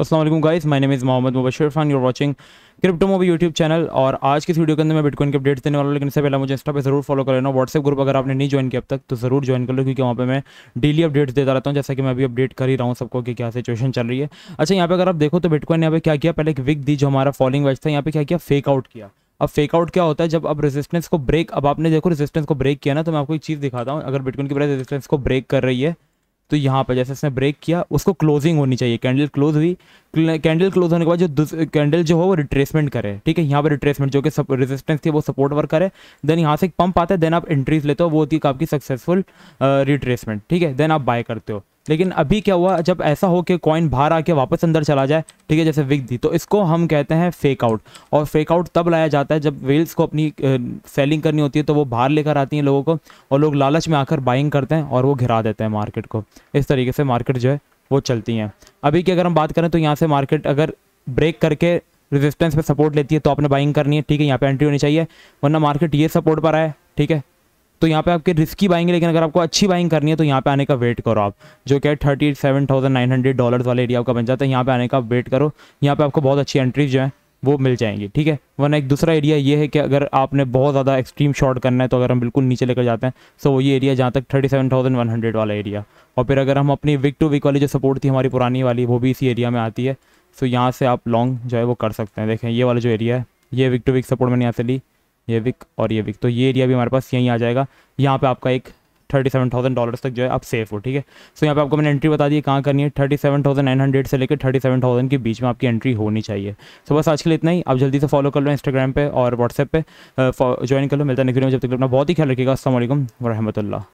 Aslam guys my name is Mohammed Mubashar फान you're watching Crypto Mobi YouTube channel और आज की वीडियो के अंदर मैं बिटकॉइन के अपडेट्स देने वाला हूँ लेकिन इससे पहले मुझे इंस्टा पे जरूर फॉलो कर लेना व्हाट्सएप ग्रुप अगर आपने नहीं ज्वाइन किया अब तक तो जरूर ज्वाइन कर लो क्योंकि वहाँ पे मैं डेली अपडेट्स देता रहता हूँ जैसा कि मैं अभी अपडेट कर ही रहा हूँ सबको कि क्या सिचुएशन चल रही है अच्छा यहाँ पे अगर आप देखो तो बिटकॉइन ने यहाँ पे क्या किया पहले एक विक दी जो हमारा फॉलिंग वैच था यहाँ पे क्या किया फेक आउट किया अब फेक आउट क्या होता है जब अब रेजिस्टेंस को ब्रेक अब आपने देखो रेजिस्टेंस को ब्रेक किया ना तो मैं आपको एक चीज़ दिखाता हूँ अगर बिटकॉइन की प्राइस रेजिस्टेंस को ब्रेक कर रही है तो यहाँ पर जैसे इसने ब्रेक किया उसको क्लोजिंग होनी चाहिए कैंडल क्लोज हुई कैंडल क्लोज होने के बाद जो कैंडल जो हो वो रिट्रेसमेंट करे ठीक है यहाँ पर रिट्रेसमेंट जो कि सब रेजिस्टेंस थी वो सपोर्ट वर्क करे देन यहाँ से एक पंप आता है देन आप एंट्रीज लेते हो वो होती है आपकी सक्सेसफुल रिट्रेसमेंट ठीक है देन आप बाय करते हो लेकिन अभी क्या हुआ जब ऐसा हो कि कॉइन बाहर आके वापस अंदर चला जाए ठीक है जैसे विक दी तो इसको हम कहते हैं फेक आउट और फेक आउट तब लाया जाता है जब वेल्स को अपनी सेलिंग करनी होती है तो वो बाहर लेकर आती हैं लोगों को और लोग लालच में आकर बाइंग करते हैं और वो घिरा देते हैं मार्केट को इस तरीके से मार्केट जो है वो चलती हैं अभी की अगर हम बात करें तो यहाँ से मार्केट अगर ब्रेक करके रेजिस्टेंस पर सपोर्ट लेती है तो आपने बाइंग करनी है ठीक है यहाँ पर एंट्री होनी चाहिए वरना मार्केट ये सपोर्ट पर आए ठीक है तो यहाँ पे आपके रिस्की बाइंग है लेकिन अगर आपको अच्छी बाइंग करनी है तो यहाँ पे आने का वेट करो आप जो कि thirty seven thousand nine hundred dollar वाले एरिया आपका बन जाता है यहाँ पे आने का वेट करो यहाँ पे आपको बहुत अच्छी एंट्रीज जो है वो मिल जाएंगी ठीक है वरना एक दूसरा एरिया ये है कि अगर आपने बहुत ज़्यादा एक्सट्रीम शॉर्ट करना है तो अगर हम बिल्कुल नीचे लेकर जाते हैं सो वो ये एरिया जहाँ तक thirty seven thousand one hundred वाला एरिया और फिर अगर हम अपनी विक टू विक वाली जो सपोर्ट थी हमारी पुरानी वाली वो भी इसी एरिया में आती है सो यहाँ से आप लॉन्ग जो है वो कर सकते हैं देखें ये वाला जो एरिया है ये विक टू विक सपोर्ट मैंने यहाँ से ली ये विक और ये विक तो ये एरिया भी हमारे पास यहीं आ जाएगा यहाँ पे आपका एक थर्टी सेवन थाउजेंड डॉलर तक जो है आप सेफ हो ठीक है सो यहाँ पे आपको मैंने एंट्री बता दी कहाँ करनी है thirty seven thousand nine hundred से लेकर थर्टी सेवन थाउजेंड के बीच में आपकी एंट्री होनी चाहिए सो so, बस आज के लिए इतना ही आप जल्दी से फॉलो कर लो इंस्टाग्राम पे और व्हाट्सएप पे ज्वाइन कर लो मिलता है नेक्स्ट वीडियो में जब तक अपना बहुत ही ख्याल रखिएगा असल वरहमतुल्ला